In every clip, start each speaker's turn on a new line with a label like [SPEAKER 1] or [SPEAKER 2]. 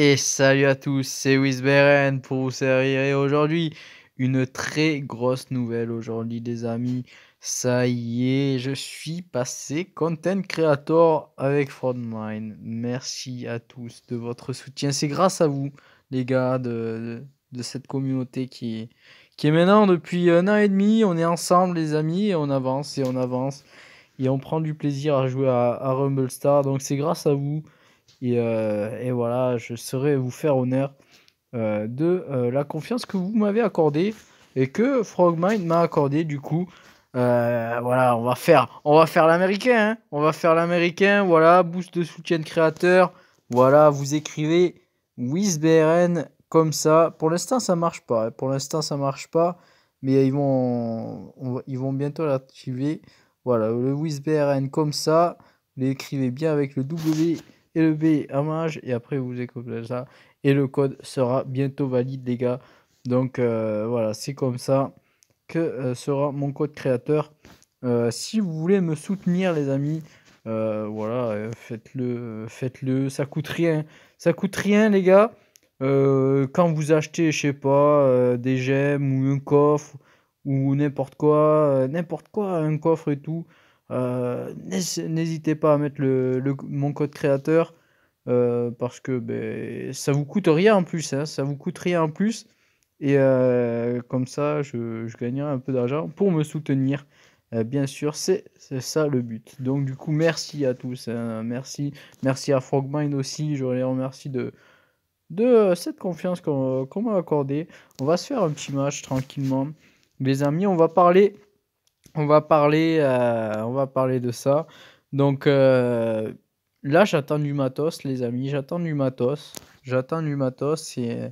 [SPEAKER 1] Et salut à tous, c'est Wisberen pour vous servir. Et aujourd'hui, une très grosse nouvelle aujourd'hui, les amis. Ça y est, je suis passé content creator avec Frontline. Merci à tous de votre soutien. C'est grâce à vous, les gars, de, cette communauté qui est, qui maintenant depuis un an et demi. On est ensemble, les amis, et on avance et on avance. Et on prend du plaisir à jouer à, à Rumble Donc c'est grâce à vous. Euh, et, voilà, je serai vous faire honneur euh, de euh, la confiance que vous m'avez accordée et que Frogmind m'a accordé du coup. voilà, on va faire, on va faire l'américain, hein. on va faire l'américain. Voilà, boost de soutien de créateur. Voilà, vous écrivez WizBRN comme ça. Pour l'instant, ça marche pas. Hein. Pour l'instant, ça marche pas, mais ils vont, ils vont bientôt l'activer. Voilà, le WizBRN comme ça. Vous l'écrivez bien avec le W et le B hommage et après vous découvrez ça et le code sera bientôt valide les gars donc euh, voilà c'est comme ça que euh, sera mon code créateur euh, si vous voulez me soutenir les amis voilà faites-le faites-le ça coûte rien ça coûte rien les gars quand vous achetez je sais pas des gemmes ou un coffre ou n'importe quoi n'importe quoi un coffre et tout euh, n'hésitez pas à mettre le, mon code créateur euh, parce que ben, ça vous coûte rien en plus. Hein, ça vous coûte rien en plus. Et euh, comme ça, je, je, gagnerai un peu d'argent pour me soutenir. bien sûr, c'est ça le but. Donc du coup, merci à tous. Hein. merci, merci à Frogmind aussi. Je les remercie de, de cette confiance qu'on m'a accordée. On va se faire un petit match tranquillement. Les amis, on va parler on va parler, euh, on va parler de ça. Donc euh, là, j'attends du matos, les amis. J'attends du matos. J'attends du matos et euh,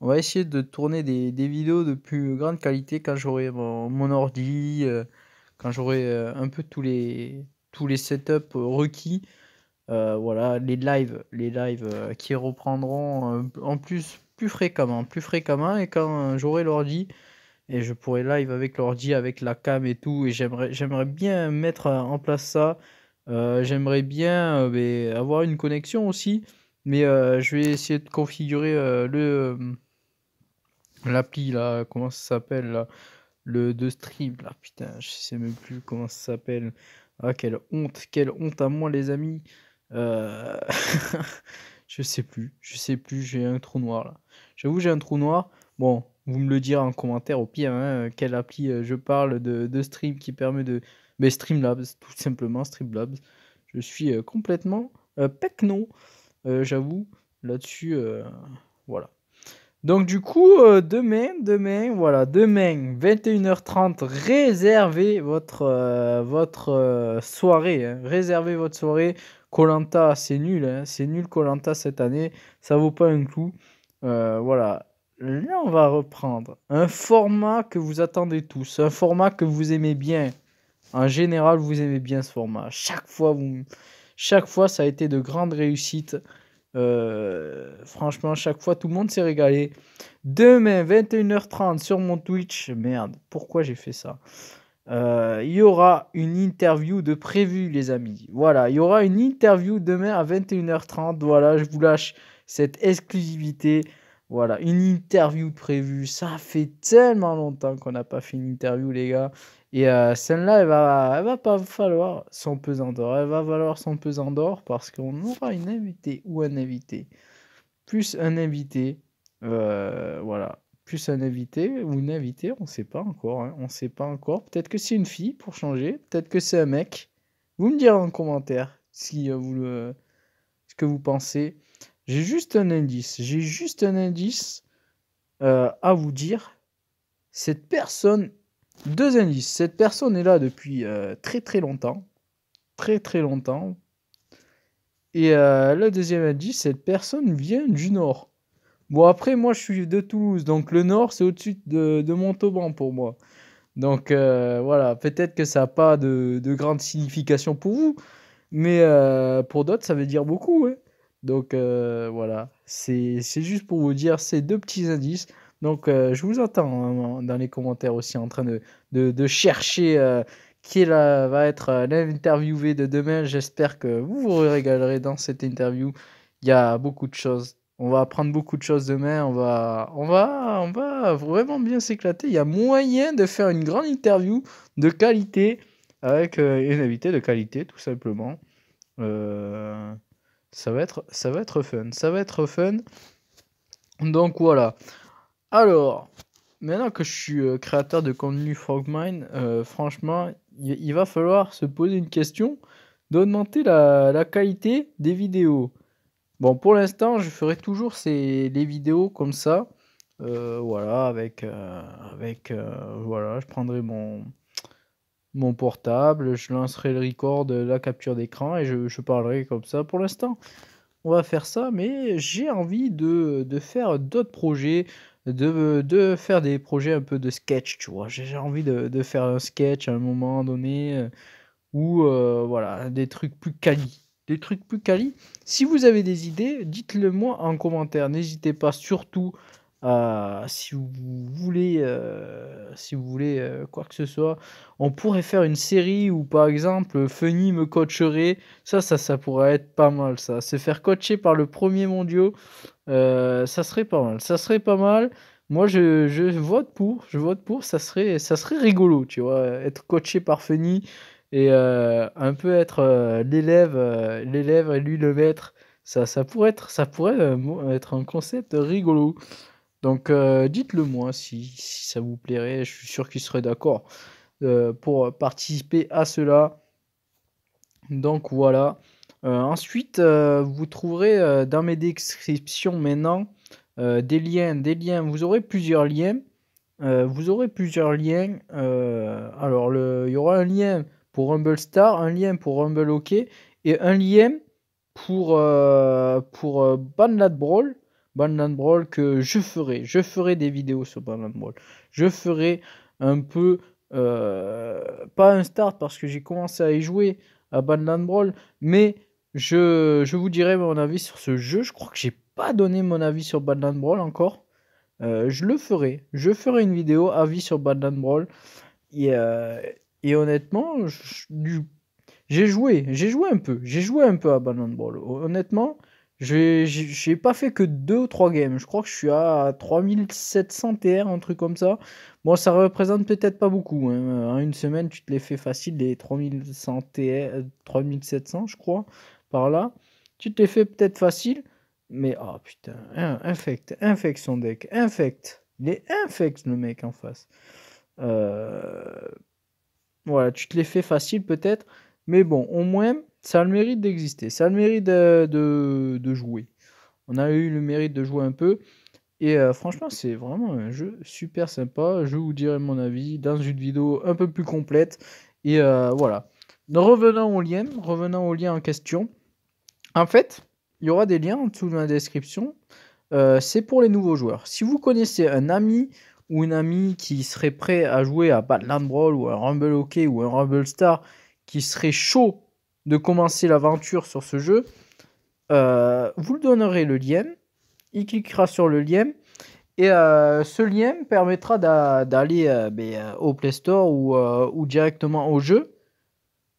[SPEAKER 1] on va essayer de tourner des, vidéos de plus grande qualité quand j'aurai mon, ordi, quand j'aurai un peu tous les tous les setups requis. voilà, les lives, les lives qui reprendront en plus plus fréquemment, plus fréquemment et quand j'aurai l'ordi et je pourrais live avec l'ordi, avec la cam et tout. Et j'aimerais, bien mettre euh, en place ça. Euh, j'aimerais bien euh, avoir une connexion aussi. Mais je vais essayer de configurer le l'appli là, comment ça s'appelle le de stream là, putain, je sais même plus comment ça s'appelle. Ah quelle honte, quelle honte à moi les amis. je sais plus, je sais plus, j'ai un trou noir là. J'avoue j'ai un trou noir. Bon, vous me le direz en commentaire, au pire, hein, euh, quelle appli euh, je parle de, de, stream qui permet de. Mais Streamlabs, tout simplement, Streamlabs. Je suis euh, complètement euh, j'avoue, là-dessus. voilà. Donc, du coup, demain, demain, voilà, demain, 21h30, réservez votre, votre soirée. Hein. réservez votre soirée. Colanta, c'est nul, hein. c'est nul Colanta cette année, ça vaut pas un clou. voilà, Là, on va reprendre un format que vous attendez tous, un format que vous aimez bien. En général, vous aimez bien ce format. Chaque fois, chaque fois ça a été de grandes réussites. Euh, franchement, chaque fois, tout le monde s'est régalé. Demain, 21h30 sur mon Twitch. Merde, pourquoi j'ai fait ça euh, il y aura une interview de prévu, les amis. Voilà, il y aura une interview demain à 21h30. Voilà, je vous lâche cette exclusivité. Voilà, une interview prévue. Ça fait tellement longtemps qu'on n'a pas fait une interview, les gars. Et euh, celle-là, elle va, elle va pas falloir son pesant d'or. Elle va valoir son pesant d'or parce qu'on aura une invitée ou un invité. Plus un invité. Euh, voilà. Plus un invité ou une invitée, on ne sait pas encore. Hein. On sait pas encore. Peut-être que c'est une fille pour changer. Peut-être que c'est un mec. Vous me direz en commentaire si euh, vous le, ce que vous pensez. J'ai juste un indice. J'ai juste un indice euh, à vous dire. Cette personne, deux indices. Cette personne est là depuis euh, très très longtemps. Très très longtemps. Et euh, le deuxième indice, cette personne vient du nord. Bon, après, moi, je suis de Toulouse, donc le nord, c'est au-dessus de, Montauban pour moi. Donc voilà, peut-être que ça n'a pas de, de, grande signification pour vous, mais pour d'autres, ça veut dire beaucoup. oui. Hein. Donc euh, voilà, c'est juste pour vous dire ces deux petits indices. Donc euh, je vous attends hein, dans les commentaires aussi en train de, de, de chercher euh, qui là, va être l'interviewé de demain. J'espère que vous vous régalerez dans cette interview. Il y a beaucoup de choses. On va apprendre beaucoup de choses demain. On va, on va, on va vraiment bien s'éclater. Il y a moyen de faire une grande interview de qualité avec une invitée de qualité, tout simplement. Euh... Ça va être, ça va être fun. Ça va être fun. Donc voilà. Alors, maintenant que je suis euh, créateur de contenu Frogmine, euh, franchement, il, va falloir se poser une question d'augmenter la, qualité des vidéos. Bon, pour l'instant, je ferai toujours les vidéos comme ça. Euh, voilà, avec, avec voilà, je prendrai mon, mon portable, je lancerai le record de euh, la capture d'écran et je, parlerai comme ça pour l'instant. On va faire ça, mais j'ai envie de, faire d'autres projets, de, faire des projets un peu de sketch, tu vois. J'ai envie de, faire un sketch à un moment donné euh, ou euh, voilà, des trucs plus quali. Des trucs plus calis Si vous avez des idées, dites-le moi en commentaire. N'hésitez pas surtout si vous voulez, euh, si vous voulez euh, quoi que ce soit, on pourrait faire une série où par exemple Funny me coacherait. Ça, ça, pourrait être pas mal. Ça, se faire coacher par le premier mondiaux, euh, ça serait pas mal. Ça serait pas mal. Moi, je, vote pour. Je vote pour. Ça serait, ça serait rigolo, tu vois, être coaché par Funny et un peu être l'élève, l'élève et lui le maître. ça pourrait ça pourrait être un concept rigolo. Donc euh, dites-le moi si, ça vous plairait, je suis sûr qu'il serait d'accord euh, pour participer à cela. Donc voilà. Euh, ensuite, vous trouverez dans mes descriptions maintenant des liens, des liens. Vous aurez plusieurs liens. vous aurez plusieurs liens. alors, le, il y aura un lien pour Rumble Star, un lien pour Rumble Hockey et un lien pour, pour Banlad Brawl. Bandan Brawl que je ferai. Je ferai des vidéos sur Bandan Brawl. Je ferai un peu, euh, pas un start parce que j'ai commencé à y jouer à Bandan Brawl, mais je, vous dirai mon avis sur ce jeu. Je crois que j'ai pas donné mon avis sur Badland Brawl encore. Euh, je le ferai. Je ferai une vidéo avis sur Badland Brawl. Et, euh, et honnêtement, j'ai joué. J'ai joué un peu. J'ai joué un peu à Badland Brawl. Honnêtement, j'ai pas fait que 2 ou 3 games. Je crois que je suis à 3700 TR, un truc comme ça. Bon, ça représente peut-être pas beaucoup. Hein. Euh, en une semaine, tu te les fais facile, les 3100 TR, 3700, je crois, par là. Tu te les fais peut-être facile, mais oh putain, infect, hein, infection son deck, infect. Il est infect le mec en face. Euh, voilà, tu te les fais facile peut-être, mais bon, au moins, ça a le mérite d'exister, ça a le mérite de, jouer. On a eu le mérite de jouer un peu. Et euh, franchement, c'est vraiment un jeu super sympa. Je vous dirai mon avis dans une vidéo un peu plus complète. Et euh, voilà. Revenons au lien, revenons au lien en question. En fait, il y aura des liens en dessous de la description. Euh, c'est pour les nouveaux joueurs. Si vous connaissez un ami ou une amie qui serait prêt à jouer à Badland Brawl ou à Rumble Hockey ou à Rumble Star qui serait chaud de commencer l'aventure sur ce jeu, euh, vous le donnerez le lien. Il cliquera sur le lien. Et euh, ce lien permettra d'aller euh, ben, au Play Store ou, ou, directement au jeu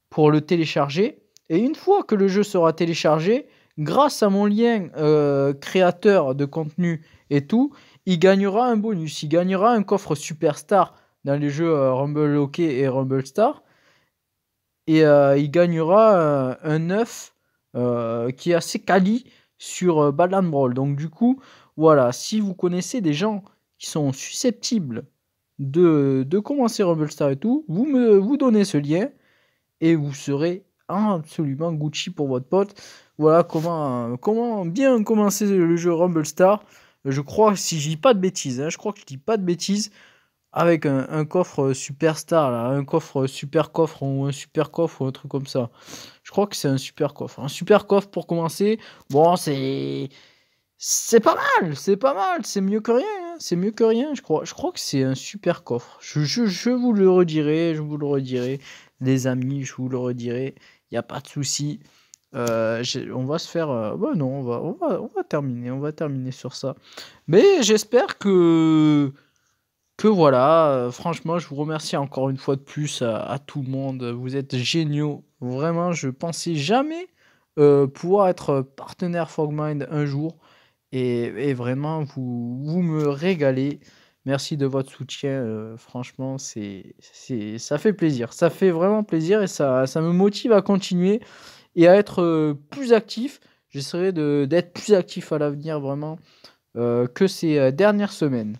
[SPEAKER 1] pour le télécharger. Et une fois que le jeu sera téléchargé, grâce à mon lien créateur de contenu et tout, il gagnera un bonus. Il gagnera un coffre superstar dans les jeux Rumble Hockey et Rumble Star et euh, il gagnera euh, un œuf euh, qui est assez quali sur Badland Brawl. Donc du coup, voilà, si vous connaissez des gens qui sont susceptibles de, de commencer Rumble Star et tout, vous me vous donnez ce lien et vous serez absolument Gucci pour votre pote. Voilà comment, comment bien commencer le jeu Rumble Star. Je crois, si je dis pas de bêtises, hein, je crois que je dis pas de bêtises, avec un, coffre superstar, là, un coffre super coffre ou un super coffre ou un truc comme ça. Je crois que c'est un super coffre. Un super coffre pour commencer, bon, c'est. C'est pas mal, c'est pas mal, c'est mieux que rien, hein. c'est mieux que rien, je crois. Je crois que c'est un super coffre. Je, je, je, vous le redirai, je vous le redirai, les amis, je vous le redirai. Il n'y a pas de souci. Euh, on va se faire. Euh, bon bah non, on va, on va, on va terminer, on va terminer sur ça. Mais j'espère que que voilà, euh, franchement, je vous remercie encore une fois de plus à, tout le monde. Vous êtes géniaux. Vraiment, je pensais jamais euh, pouvoir être partenaire Fogmind un jour. Et, vraiment, vous, me régalez. Merci de votre soutien. Euh, franchement, c'est, c'est, ça fait plaisir. Ça fait vraiment plaisir et ça, ça me motive à continuer et à être plus actif. J'essaierai d'être plus actif à l'avenir, vraiment, que ces dernières semaines.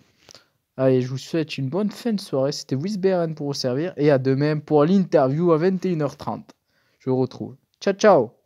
[SPEAKER 1] Allez, ah, je vous souhaite une bonne fin de soirée. C'était Wisberen pour vous servir. Et à demain pour l'interview à 21h30. Je vous retrouve. Ciao, ciao